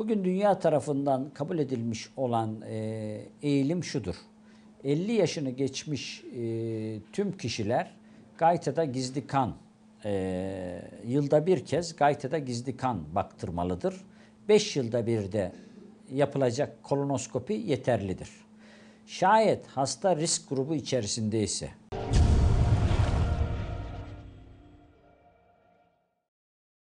Bugün dünya tarafından kabul edilmiş olan e, eğilim şudur. 50 yaşını geçmiş e, tüm kişiler gaytada gizli kan, e, yılda bir kez gaytada gizli kan baktırmalıdır. 5 yılda bir de yapılacak kolonoskopi yeterlidir. Şayet hasta risk grubu içerisindeyse